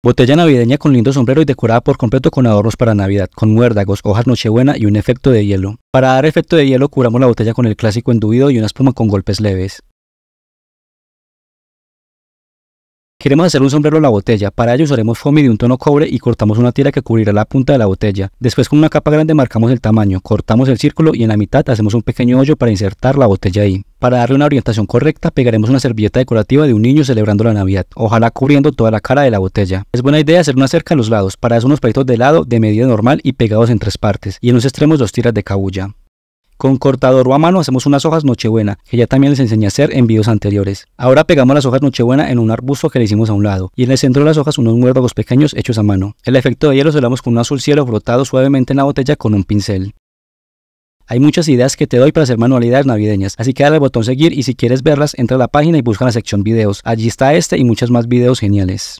Botella navideña con lindo sombrero y decorada por completo con adornos para Navidad, con muérdagos, hojas nochebuena y un efecto de hielo. Para dar efecto de hielo curamos la botella con el clásico enduido y una espuma con golpes leves. Queremos hacer un sombrero a la botella, para ello usaremos foamy de un tono cobre y cortamos una tira que cubrirá la punta de la botella. Después con una capa grande marcamos el tamaño, cortamos el círculo y en la mitad hacemos un pequeño hoyo para insertar la botella ahí. Para darle una orientación correcta, pegaremos una servilleta decorativa de un niño celebrando la Navidad, ojalá cubriendo toda la cara de la botella. Es buena idea hacer una cerca a los lados, para eso unos palitos de lado de medida normal y pegados en tres partes, y en los extremos dos tiras de cabulla. Con cortador o a mano hacemos unas hojas nochebuena, que ya también les enseñé a hacer en videos anteriores. Ahora pegamos las hojas nochebuena en un arbusto que le hicimos a un lado, y en el centro de las hojas unos muérdagos pequeños hechos a mano. El efecto de hielo lo con un azul cielo brotado suavemente en la botella con un pincel. Hay muchas ideas que te doy para hacer manualidades navideñas, así que dale al botón seguir y si quieres verlas, entra a la página y busca la sección videos. Allí está este y muchos más videos geniales.